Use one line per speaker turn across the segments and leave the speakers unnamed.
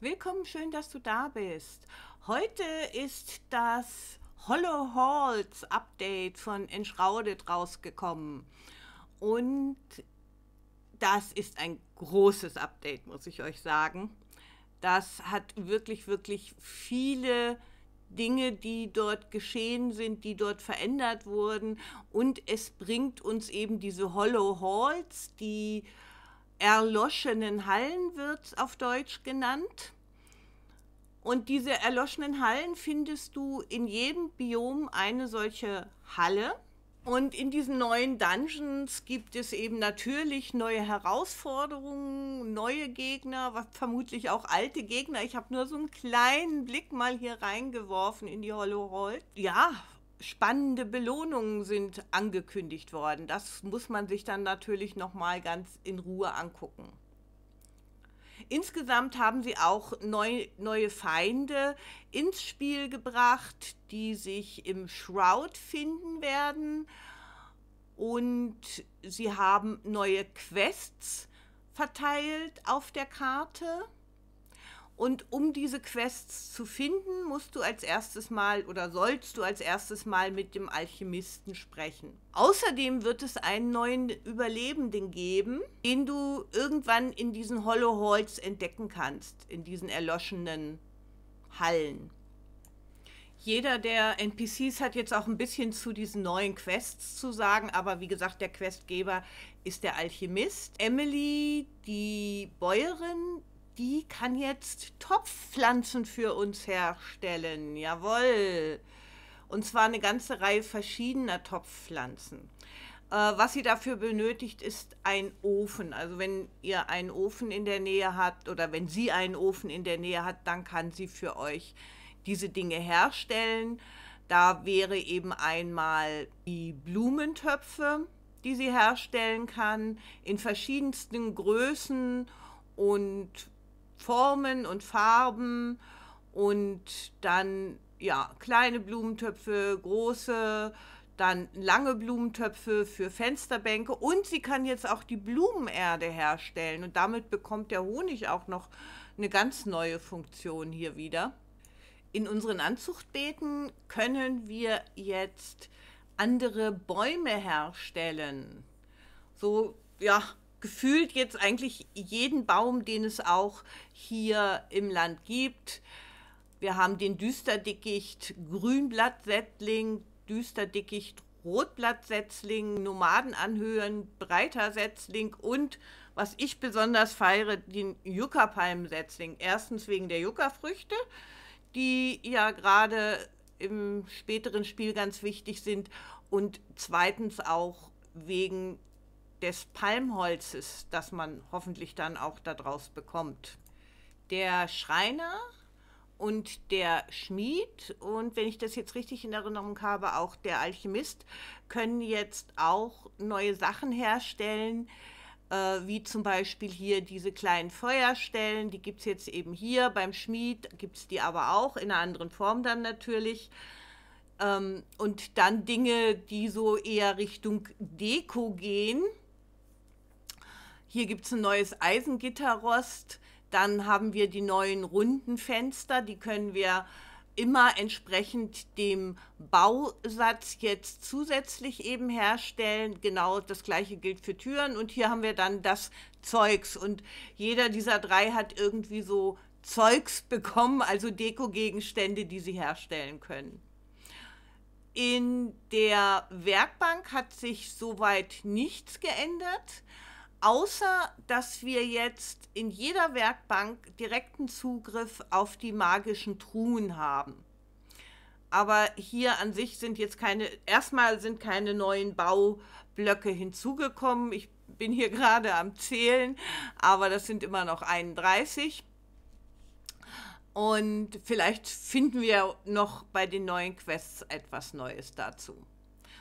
Willkommen, schön, dass du da bist. Heute ist das Hollow Halls Update von Enshrouded rausgekommen. Und das ist ein großes Update, muss ich euch sagen. Das hat wirklich, wirklich viele Dinge, die dort geschehen sind, die dort verändert wurden. Und es bringt uns eben diese Hollow Halls, die erloschenen Hallen wird auf Deutsch genannt. Und diese erloschenen Hallen findest du in jedem Biom eine solche Halle. Und in diesen neuen Dungeons gibt es eben natürlich neue Herausforderungen, neue Gegner, vermutlich auch alte Gegner. Ich habe nur so einen kleinen Blick mal hier reingeworfen in die Hollow Roll. Ja, spannende Belohnungen sind angekündigt worden. Das muss man sich dann natürlich nochmal ganz in Ruhe angucken. Insgesamt haben sie auch neu, neue Feinde ins Spiel gebracht, die sich im Shroud finden werden. Und sie haben neue Quests verteilt auf der Karte. Und um diese Quests zu finden, musst du als erstes Mal oder sollst du als erstes Mal mit dem Alchemisten sprechen. Außerdem wird es einen neuen Überlebenden geben, den du irgendwann in diesen Hollow Halls entdecken kannst, in diesen erloschenen Hallen. Jeder der NPCs hat jetzt auch ein bisschen zu diesen neuen Quests zu sagen, aber wie gesagt, der Questgeber ist der Alchemist. Emily, die Bäuerin, die kann jetzt Topfpflanzen für uns herstellen. Jawohl. Und zwar eine ganze Reihe verschiedener Topfpflanzen. Äh, was sie dafür benötigt, ist ein Ofen. Also wenn ihr einen Ofen in der Nähe habt oder wenn sie einen Ofen in der Nähe hat, dann kann sie für euch diese Dinge herstellen. Da wäre eben einmal die Blumentöpfe, die sie herstellen kann, in verschiedensten Größen und Formen und Farben und dann ja kleine Blumentöpfe, große, dann lange Blumentöpfe für Fensterbänke und sie kann jetzt auch die Blumenerde herstellen und damit bekommt der Honig auch noch eine ganz neue Funktion hier wieder. In unseren Anzuchtbeeten können wir jetzt andere Bäume herstellen. So, ja, gefühlt jetzt eigentlich jeden Baum, den es auch hier im Land gibt. Wir haben den Düsterdickicht Grünblattsetzling, Düsterdickicht Rotblattsetzling, Nomadenanhöhen, Breitersetzling und was ich besonders feiere, den Juckerpalmensetzling. Erstens wegen der Juckerfrüchte, die ja gerade im späteren Spiel ganz wichtig sind und zweitens auch wegen des Palmholzes, das man hoffentlich dann auch daraus bekommt. Der Schreiner und der Schmied und wenn ich das jetzt richtig in Erinnerung habe, auch der Alchemist können jetzt auch neue Sachen herstellen, äh, wie zum Beispiel hier diese kleinen Feuerstellen, die gibt es jetzt eben hier, beim Schmied gibt es die aber auch in einer anderen Form dann natürlich. Ähm, und dann Dinge, die so eher Richtung Deko gehen. Hier gibt es ein neues Eisengitterrost. Dann haben wir die neuen runden Fenster. Die können wir immer entsprechend dem Bausatz jetzt zusätzlich eben herstellen. Genau das gleiche gilt für Türen. Und hier haben wir dann das Zeugs. Und jeder dieser drei hat irgendwie so Zeugs bekommen, also Dekogegenstände, die sie herstellen können. In der Werkbank hat sich soweit nichts geändert außer dass wir jetzt in jeder Werkbank direkten Zugriff auf die magischen Truhen haben. Aber hier an sich sind jetzt keine, erstmal sind keine neuen Baublöcke hinzugekommen. Ich bin hier gerade am Zählen, aber das sind immer noch 31. Und vielleicht finden wir noch bei den neuen Quests etwas Neues dazu.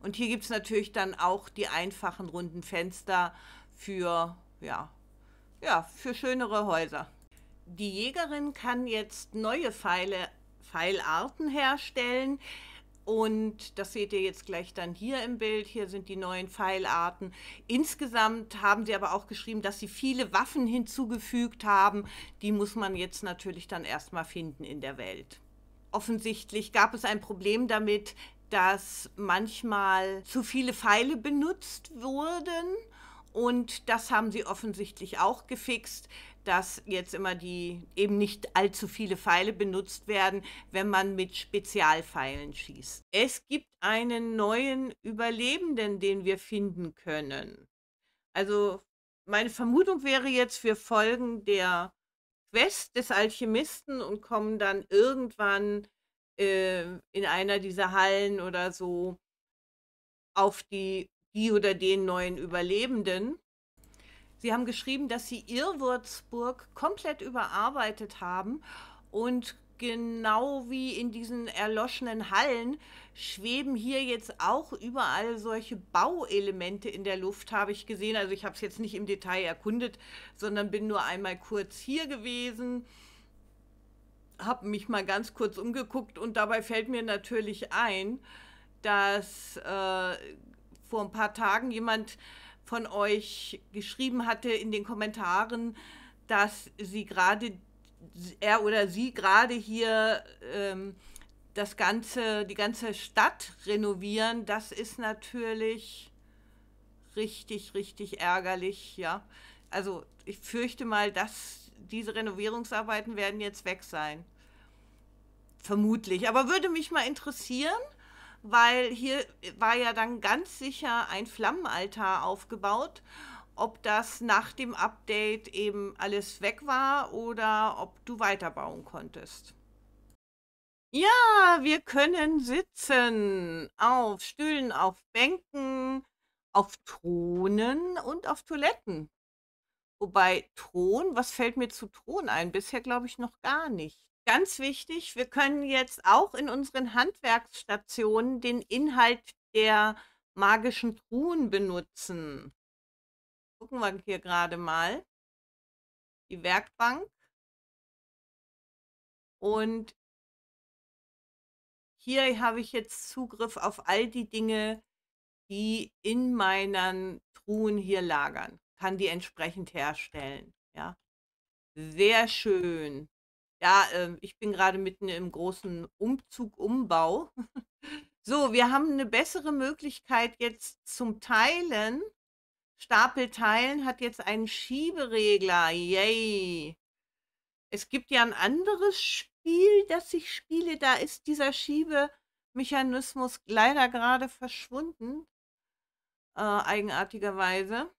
Und hier gibt es natürlich dann auch die einfachen runden Fenster für, ja, ja, für schönere Häuser. Die Jägerin kann jetzt neue Pfeile, Pfeilarten herstellen. Und das seht ihr jetzt gleich dann hier im Bild. Hier sind die neuen Pfeilarten. Insgesamt haben sie aber auch geschrieben, dass sie viele Waffen hinzugefügt haben. Die muss man jetzt natürlich dann erstmal finden in der Welt. Offensichtlich gab es ein Problem damit, dass manchmal zu viele Pfeile benutzt wurden und das haben sie offensichtlich auch gefixt, dass jetzt immer die eben nicht allzu viele Pfeile benutzt werden, wenn man mit Spezialpfeilen schießt. Es gibt einen neuen Überlebenden, den wir finden können. Also meine Vermutung wäre jetzt, wir folgen der Quest des Alchemisten und kommen dann irgendwann äh, in einer dieser Hallen oder so auf die die oder den neuen Überlebenden. Sie haben geschrieben, dass sie Irrwürzburg komplett überarbeitet haben und genau wie in diesen erloschenen Hallen schweben hier jetzt auch überall solche Bauelemente in der Luft, habe ich gesehen. Also ich habe es jetzt nicht im Detail erkundet, sondern bin nur einmal kurz hier gewesen, habe mich mal ganz kurz umgeguckt und dabei fällt mir natürlich ein, dass äh, vor ein paar Tagen jemand von euch geschrieben hatte in den Kommentaren, dass sie gerade, er oder sie gerade hier ähm, das ganze, die ganze Stadt renovieren, das ist natürlich richtig, richtig ärgerlich, ja. Also ich fürchte mal, dass diese Renovierungsarbeiten werden jetzt weg sein. Vermutlich. Aber würde mich mal interessieren, weil hier war ja dann ganz sicher ein Flammenaltar aufgebaut. Ob das nach dem Update eben alles weg war oder ob du weiterbauen konntest. Ja, wir können sitzen auf Stühlen, auf Bänken, auf Thronen und auf Toiletten. Wobei Thron, was fällt mir zu Thron ein? Bisher glaube ich noch gar nicht ganz wichtig, wir können jetzt auch in unseren Handwerksstationen den Inhalt der magischen Truhen benutzen. Gucken wir hier gerade mal. Die Werkbank. Und hier habe ich jetzt Zugriff auf all die Dinge, die in meinen Truhen hier lagern. Kann die entsprechend herstellen. Ja. Sehr schön. Ja, ähm, ich bin gerade mitten im großen Umzug, Umbau. so, wir haben eine bessere Möglichkeit jetzt zum Teilen. Stapel teilen hat jetzt einen Schieberegler. Yay! Es gibt ja ein anderes Spiel, das ich spiele. Da ist dieser Schiebemechanismus leider gerade verschwunden. Äh, eigenartigerweise.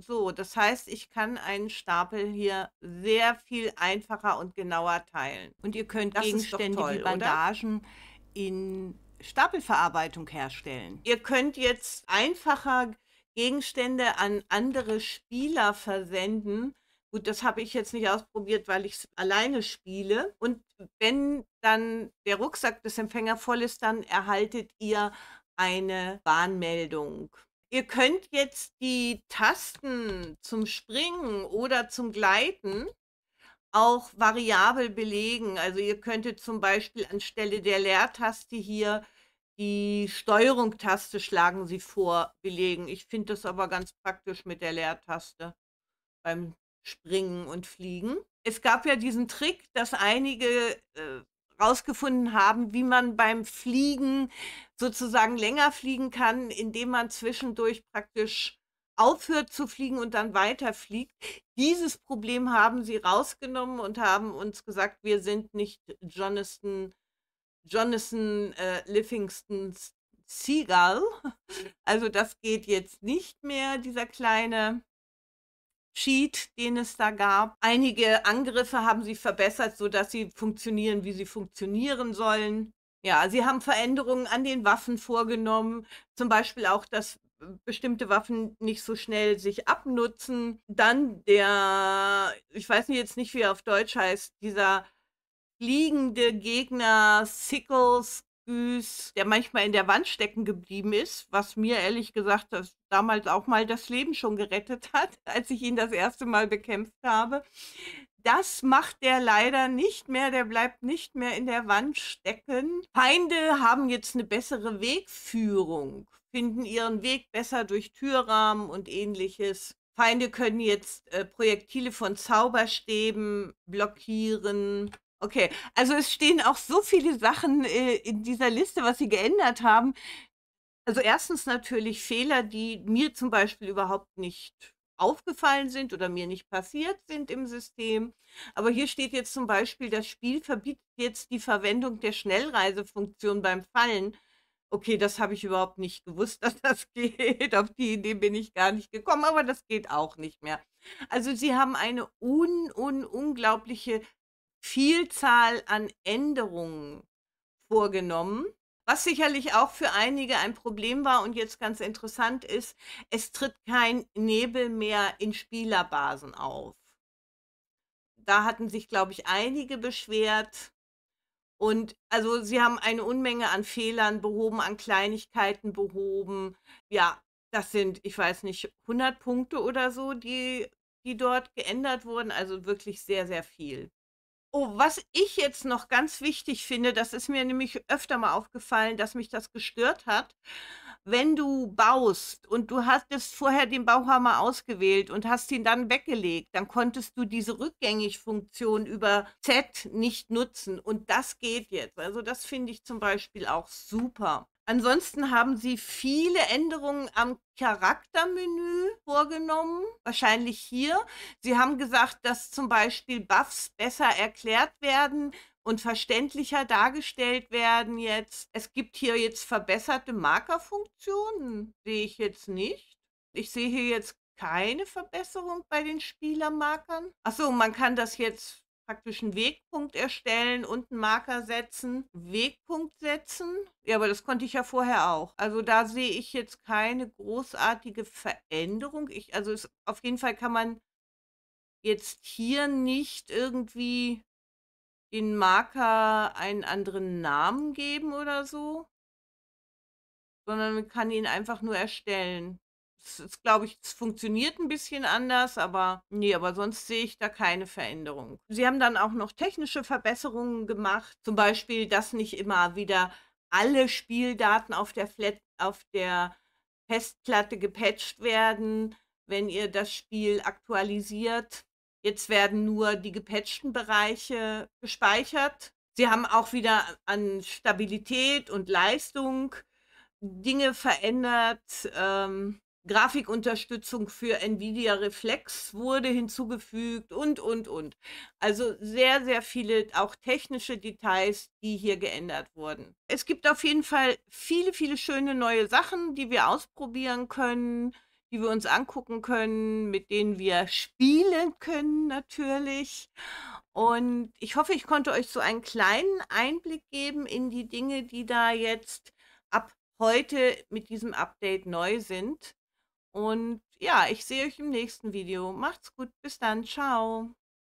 So, das heißt, ich kann einen Stapel hier sehr viel einfacher und genauer teilen. Und ihr könnt das Gegenstände toll, wie Bandagen oder? in Stapelverarbeitung herstellen. Ihr könnt jetzt einfacher Gegenstände an andere Spieler versenden. Gut, das habe ich jetzt nicht ausprobiert, weil ich es alleine spiele. Und wenn dann der Rucksack des Empfängers voll ist, dann erhaltet ihr eine Warnmeldung. Ihr könnt jetzt die Tasten zum Springen oder zum Gleiten auch variabel belegen. Also ihr könntet zum Beispiel anstelle der Leertaste hier die Steuerung-Taste schlagen sie vor belegen. Ich finde das aber ganz praktisch mit der Leertaste beim Springen und Fliegen. Es gab ja diesen Trick, dass einige äh, rausgefunden haben, wie man beim Fliegen sozusagen länger fliegen kann, indem man zwischendurch praktisch aufhört zu fliegen und dann weiterfliegt. Dieses Problem haben sie rausgenommen und haben uns gesagt, wir sind nicht Jonathan, Jonathan äh, Livingston Seagull. Also das geht jetzt nicht mehr, dieser kleine Cheat, den es da gab. Einige Angriffe haben sie verbessert, sodass sie funktionieren, wie sie funktionieren sollen. Ja, sie haben Veränderungen an den Waffen vorgenommen, zum Beispiel auch, dass bestimmte Waffen nicht so schnell sich abnutzen. Dann der, ich weiß jetzt nicht, wie er auf Deutsch heißt, dieser fliegende Gegner Sickles Fuß, der manchmal in der Wand stecken geblieben ist, was mir ehrlich gesagt das damals auch mal das Leben schon gerettet hat, als ich ihn das erste Mal bekämpft habe. Das macht der leider nicht mehr, der bleibt nicht mehr in der Wand stecken. Feinde haben jetzt eine bessere Wegführung, finden ihren Weg besser durch Türrahmen und ähnliches. Feinde können jetzt äh, Projektile von Zauberstäben blockieren. Okay, also es stehen auch so viele Sachen äh, in dieser Liste, was sie geändert haben. Also erstens natürlich Fehler, die mir zum Beispiel überhaupt nicht aufgefallen sind oder mir nicht passiert sind im System. Aber hier steht jetzt zum Beispiel, das Spiel verbietet jetzt die Verwendung der Schnellreisefunktion beim Fallen. Okay, das habe ich überhaupt nicht gewusst, dass das geht. Auf die Idee bin ich gar nicht gekommen, aber das geht auch nicht mehr. Also sie haben eine un, un unglaubliche Vielzahl an Änderungen vorgenommen, was sicherlich auch für einige ein Problem war und jetzt ganz interessant ist, es tritt kein Nebel mehr in Spielerbasen auf. Da hatten sich, glaube ich, einige beschwert. Und also sie haben eine Unmenge an Fehlern behoben, an Kleinigkeiten behoben. Ja, das sind, ich weiß nicht, 100 Punkte oder so, die, die dort geändert wurden. Also wirklich sehr, sehr viel. Oh, was ich jetzt noch ganz wichtig finde, das ist mir nämlich öfter mal aufgefallen, dass mich das gestört hat. Wenn du baust und du hattest vorher den Bauhammer ausgewählt und hast ihn dann weggelegt, dann konntest du diese Rückgängig-Funktion über Z nicht nutzen. Und das geht jetzt. Also das finde ich zum Beispiel auch super. Ansonsten haben sie viele Änderungen am Charaktermenü vorgenommen, wahrscheinlich hier. Sie haben gesagt, dass zum Beispiel Buffs besser erklärt werden und verständlicher dargestellt werden jetzt. Es gibt hier jetzt verbesserte Markerfunktionen, sehe ich jetzt nicht. Ich sehe hier jetzt keine Verbesserung bei den Spielermarkern. Achso, man kann das jetzt praktisch einen Wegpunkt erstellen und einen Marker setzen, Wegpunkt setzen. Ja, aber das konnte ich ja vorher auch. Also da sehe ich jetzt keine großartige Veränderung. Ich, also es, auf jeden Fall kann man jetzt hier nicht irgendwie den Marker einen anderen Namen geben oder so, sondern man kann ihn einfach nur erstellen es glaube ich, es funktioniert ein bisschen anders, aber nee, aber sonst sehe ich da keine Veränderung. Sie haben dann auch noch technische Verbesserungen gemacht, zum Beispiel, dass nicht immer wieder alle Spieldaten auf der, Flat, auf der Festplatte gepatcht werden, wenn ihr das Spiel aktualisiert. Jetzt werden nur die gepatchten Bereiche gespeichert. Sie haben auch wieder an Stabilität und Leistung Dinge verändert. Ähm, Grafikunterstützung für Nvidia Reflex wurde hinzugefügt und, und, und. Also sehr, sehr viele auch technische Details, die hier geändert wurden. Es gibt auf jeden Fall viele, viele schöne neue Sachen, die wir ausprobieren können, die wir uns angucken können, mit denen wir spielen können natürlich. Und ich hoffe, ich konnte euch so einen kleinen Einblick geben in die Dinge, die da jetzt ab heute mit diesem Update neu sind. Und ja, ich sehe euch im nächsten Video. Macht's gut. Bis dann. Ciao.